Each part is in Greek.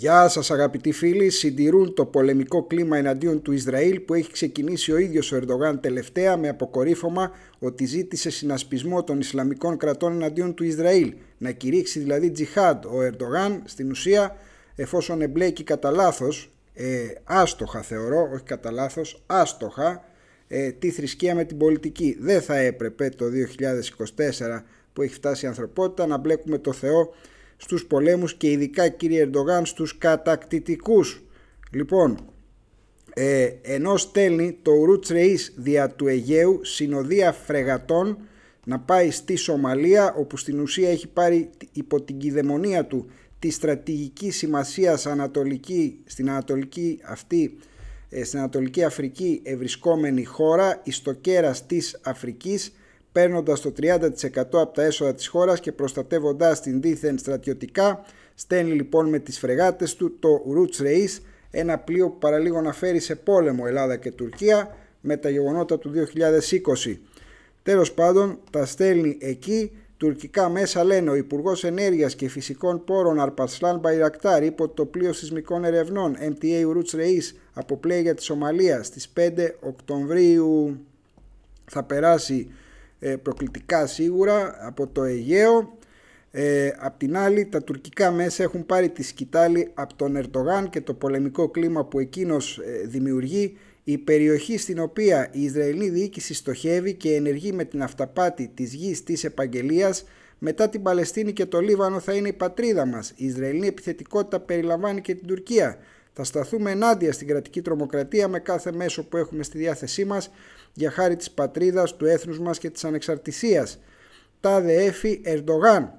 Γεια σας αγαπητοί φίλοι, συντηρούν το πολεμικό κλίμα εναντίον του Ισραήλ που έχει ξεκινήσει ο ίδιος ο Ερντογάν τελευταία με αποκορύφωμα ότι ζήτησε συνασπισμό των Ισλαμικών κρατών εναντίον του Ισραήλ, να κηρύξει δηλαδή τζιχάντ ο Ερντογάν στην ουσία εφόσον εμπλέκει κατά λάθος, ε, άστοχα θεωρώ, όχι κατά λάθος, άστοχα ε, τη θρησκεία με την πολιτική. Δεν θα έπρεπε το 2024 που έχει φτάσει η ανθρωπότητα να μπλέκουμε το Θεό στους πολέμους και ειδικά κύριε Ερντογάν στους κατακτητικούς. Λοιπόν, ε, ενώ στέλνει το Ουρούτς Ρεΐς δια του Αιγαίου συνοδεία φρεγατών να πάει στη Σομαλία όπου στην ουσία έχει πάρει υπό την κυδαιμονία του τη στρατηγική σημασία ανατολική, στην ανατολική αυτή ε, στην Ανατολική Αφρική ευρισκόμενη χώρα, ιστοκέρας της Αφρικής, παίρνοντας το 30% από τα έσοδα της χώρας και προστατεύοντα την δίθεν στρατιωτικά, στέλνει λοιπόν με τις φρεγάτες του το Roots Race, ένα πλοίο που παραλίγο να φέρει σε πόλεμο Ελλάδα και Τουρκία με τα γεγονότα του 2020. Τέλος πάντων, τα στέλνει εκεί. Τουρκικά μέσα λένε ο Υπουργός Ενέργειας και Φυσικών Πόρων Αρπασλάν Μπαϊρακτάρ είπε το πλοίο σεισμικών ερευνών MTA Roots Reis από πλέγια τη Σομαλία στις 5 Οκτωβρίου θα περάσει ε, προκλητικά σίγουρα από το Αιγαίο. Ε, απ' την άλλη, τα τουρκικά μέσα έχουν πάρει τη σκητάλη από τον Ερτογάν και το πολεμικό κλίμα που εκείνος ε, δημιουργεί, η περιοχή στην οποία η Ισραηλή διοίκηση στοχεύει και ενεργεί με την αυταπάτη της γης της επαγγελίας, μετά την Παλαιστίνη και το Λίβανο θα είναι η πατρίδα μας. Η Ισραηλή επιθετικότητα περιλαμβάνει και την Τουρκία. Θα σταθούμε ενάντια στην κρατική τρομοκρατία με κάθε μέσο που έχουμε στη διάθεσή μας για χάρη της πατρίδας, του έθνους μας και της ανεξαρτησίας. Τα έφη Ερντογάν.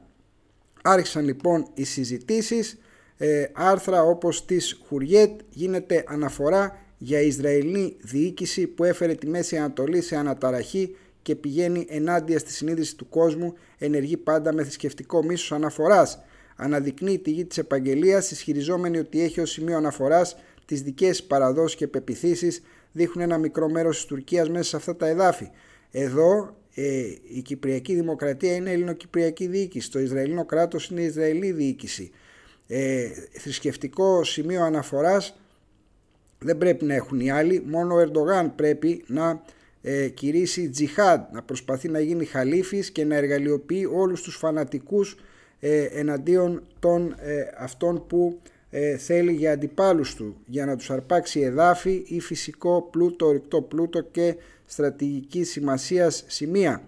Άρχισαν λοιπόν οι συζητήσεις, ε, άρθρα όπως της Χουριέτ γίνεται αναφορά για Ισραηλή διοίκηση που έφερε τη Μέση Ανατολή σε αναταραχή και πηγαίνει ενάντια στη συνείδηση του κόσμου, ενεργεί πάντα με θρησκευτικό μίσος αναφοράς αναδεικνύει τη γη της επαγγελίας ισχυριζόμενη ότι έχει ως σημείο αναφοράς τις δικές παραδόσεις και πεπιθήσεις δείχνουν ένα μικρό μέρος της Τουρκίας μέσα σε αυτά τα εδάφη. Εδώ ε, η Κυπριακή Δημοκρατία είναι ελληνοκυπριακή διοίκηση, το Ισραηλινό κράτος είναι Ισραηλή διοίκηση. Ε, θρησκευτικό σημείο αναφοράς δεν πρέπει να έχουν οι άλλοι, μόνο ο Ερντογάν πρέπει να ε, κηρύσει τζιχάντ, να προσπαθεί να γίνει χαλίφης και να εργαλειοποιεί όλους τους φανατικούς. Ε, εναντίον των ε, αυτών που ε, θέλει για αντιπάλους του για να τους αρπάξει εδάφη ή φυσικό πλούτο, ορυκτό πλούτο και στρατηγική σημασίας σημεία.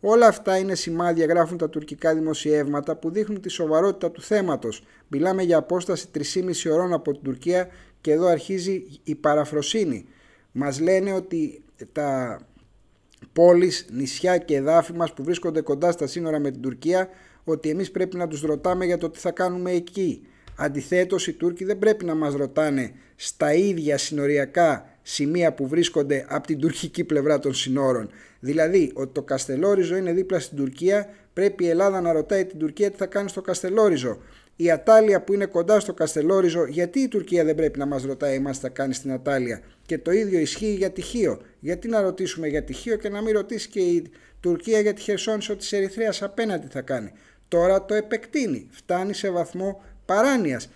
Όλα αυτά είναι σημάδια, γράφουν τα τουρκικά δημοσιεύματα που δείχνουν τη σοβαρότητα του θέματος. Μιλάμε για απόσταση 3,5 ώρων από την Τουρκία και εδώ αρχίζει η παραφροσύνη. Μας λένε ότι τα πόλεις, νησιά και εδάφη μας που βρίσκονται κοντά στα σύνορα με την Τουρκία ότι εμείς πρέπει να τους ρωτάμε για το τι θα κάνουμε εκεί. Αντιθέτως οι Τούρκοι δεν πρέπει να μας ρωτάνε στα ίδια συνοριακά σημεία που βρίσκονται από την τουρκική πλευρά των συνόρων. Δηλαδή ότι το Καστελόριζο είναι δίπλα στην Τουρκία, πρέπει η Ελλάδα να ρωτάει την Τουρκία τι θα κάνει στο Καστελόριζο. Η Ατάλια που είναι κοντά στο Καστελόριζο, γιατί η Τουρκία δεν πρέπει να μας ρωτάει εμάς τι θα κάνει στην Ατάλια. Και το ίδιο ισχύει για τυχείο. Γιατί να ρωτήσουμε για τυχείο και να μην ρωτήσει και η Τουρκία για τη Χερσόνησο της Ερυθρέας απέναντι θα κάνει. Τώρα το επεκτείνει. Φτάνει σε βαθμό παράνοιας.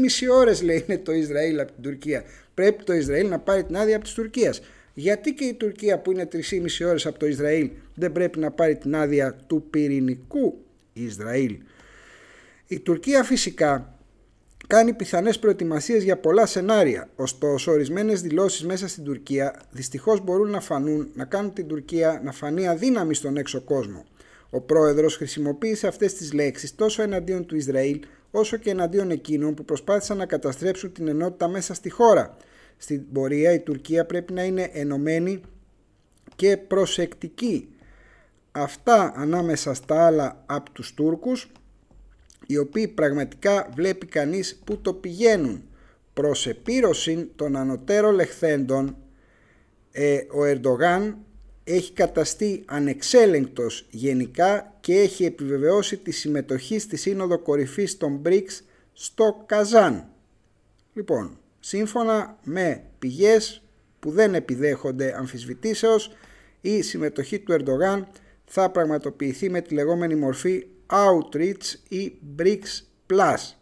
μισή ώρες λέει είναι το Ισραήλ από την Τουρκία. Πρέπει το Ισραήλ να πάρει την άδεια από της Τουρκίας. Γιατί και η Τουρκία που είναι 3,5 ώρες από το Ισραήλ δεν πρέπει να πάρει την άδεια του πυρηνικού Ισραήλ. Η Τουρκία φυσικά κάνει πιθανές προετοιμασίες για πολλά σενάρια. Ωστόσο, ορισμένες δηλώσεις μέσα στην Τουρκία δυστυχώς μπορούν να φανούν, να κάνουν την Τουρκία να φανεί αδύναμη στον έξω κόσμο. Ο πρόεδρος χρησιμοποίησε αυτές τις λέξεις τόσο εναντίον του Ισραήλ όσο και εναντίον εκείνων που προσπάθησαν να καταστρέψουν την ενότητα μέσα στη χώρα. Στην πορεία η Τουρκία πρέπει να είναι ενωμένη και προσεκτική. Αυτά ανάμεσα στα άλλα από τους Τούρκους, οι οποίοι πραγματικά βλέπει κανείς που το πηγαίνουν προς επίρρωση των ανωτέρων λεχθέντων ε, ο Ερντογάν έχει καταστεί ανεξέλεγκτος γενικά και έχει επιβεβαιώσει τη συμμετοχή στη Σύνοδο Κορυφής των BRICS στο Καζάν. Λοιπόν, σύμφωνα με πηγές που δεν επιδέχονται αμφισβητήσεως, η συμμετοχή του Ερντογάν θα πραγματοποιηθεί με τη λεγόμενη μορφή Outreach ή BRICS Plus.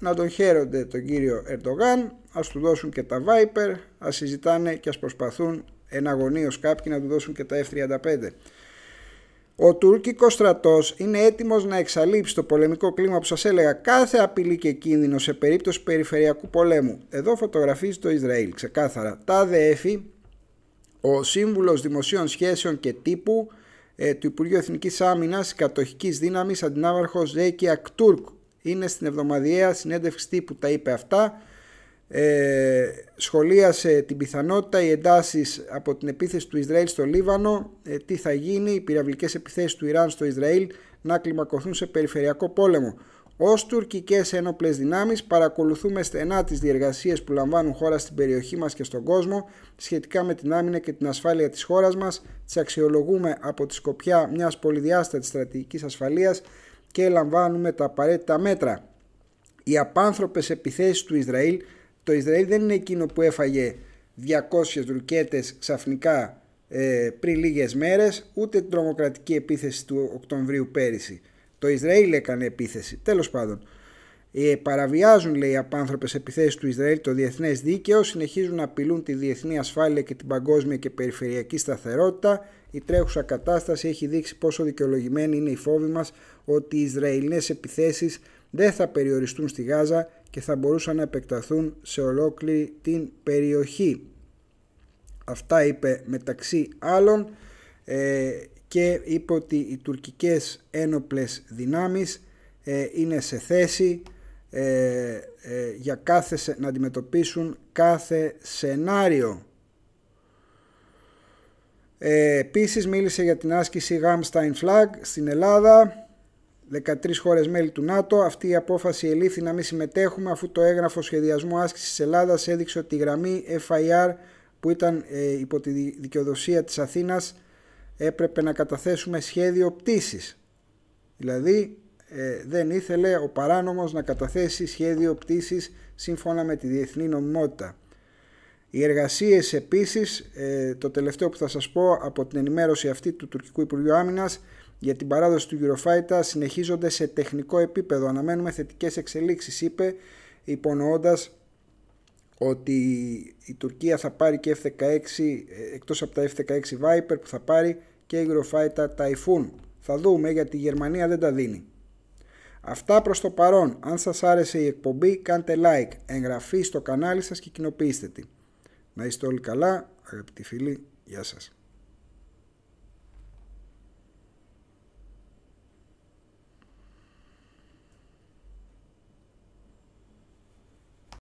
Να τον χαίρονται τον κύριο Ερντογάν, ας του δώσουν και τα Viper, ας συζητάνε και ας προσπαθούν εναγωνίως κάποιοι να του δώσουν και τα F-35. Ο τουρκικός στρατός είναι έτοιμος να εξαλείψει το πολεμικό κλίμα που σας έλεγα κάθε απειλή και κίνδυνο σε περίπτωση περιφερειακού πολέμου. Εδώ φωτογραφίζει το Ισραήλ ξεκάθαρα. Τα ΔΕΦΗ, ο σύμβουλος δημοσίων σχέσεων και τύπου ε, του Υπουργείου Εθνικής Άμυνας Κατοχικής Δύναμης, αντινάβαρχο Ζέκη Ακτούρκ, είναι στην εβδομαδιαία συνέντευξη τύπου τα είπε αυτά ε, σχολίασε την πιθανότητα οι εντάσεις από την επίθεση του Ισραήλ στο Λίβανο, ε, τι θα γίνει, οι πυραυλικές επιθέσεις του Ιράν στο Ισραήλ να κλιμακωθούν σε περιφερειακό πόλεμο. Ως τουρκικές ένοπλες δυνάμεις, παρακολουθούμε στενά τις διεργασίες που λαμβάνουν χώρα στην περιοχή μας και στον κόσμο σχετικά με την άμυνα και την ασφάλεια της χώρας μας, τις αξιολογούμε από τη σκοπιά μιας πολυδιάστατης στρατηγικής ασφαλείας και λαμβάνουμε τα απαραίτητα μέτρα. Οι απάνθρωπες επιθέσεις του Ισραήλ το Ισραήλ δεν είναι εκείνο που έφαγε 200 ρουκέτες ξαφνικά ε, πριν λίγες μέρες, ούτε την τρομοκρατική επίθεση του Οκτωβρίου πέρυσι. Το Ισραήλ έκανε επίθεση. Τέλος πάντων, ε, παραβιάζουν λέει απάνθρωπες επιθέσεις του Ισραήλ το διεθνές δίκαιο, συνεχίζουν να απειλούν τη διεθνή ασφάλεια και την παγκόσμια και περιφερειακή σταθερότητα. Η τρέχουσα κατάσταση έχει δείξει πόσο δικαιολογημένη είναι η φόβη μας ότι οι Ισραηλινές επιθέσεις δεν θα περιοριστούν στη Γάζα και θα μπορούσαν να επεκταθούν σε ολόκληρη την περιοχή. Αυτά είπε μεταξύ άλλων ε, και είπε ότι οι τουρκικές ένοπλες δυνάμεις ε, είναι σε θέση ε, για κάθε, να αντιμετωπίσουν κάθε σενάριο. Ε, επίσης μίλησε για την άσκηση Ramstein Flag στην Ελλάδα 13 χώρες μέλη του ΝΑΤΟ. Αυτή η απόφαση ελήφθη να μην συμμετέχουμε αφού το έγγραφο σχεδιασμού άσκησης Ελλάδας έδειξε ότι η γραμμή FIR που ήταν ε, υπό τη δικαιοδοσία της Αθήνας, έπρεπε να καταθέσουμε σχέδιο πτήσης. Δηλαδή ε, δεν ήθελε ο παράνομος να καταθέσει σχέδιο πτήσης σύμφωνα με τη διεθνή νομιμότητα. Οι εργασίες επίσης, ε, το τελευταίο που θα σας πω από την ενημέρωση αυτή του τουρκικού Υπουργείου Άμυνας για την παράδοση του Eurofighter συνεχίζονται σε τεχνικό επίπεδο. Αναμένουμε θετικές εξελίξεις, είπε, υπονοώντας ότι η Τουρκία θα πάρει και F-16, ε, εκτός από τα F-16 Viper που θα πάρει και Eurofighter Typhoon. Θα δούμε γιατί η Γερμανία δεν τα δίνει. Αυτά προς το παρόν. Αν σας άρεσε η εκπομπή κάντε like, εγγραφή στο κανάλι σας και κοινοποιήστε τη. Να είστε όλοι καλά. Αγαπητοί φίλοι, γεια σας.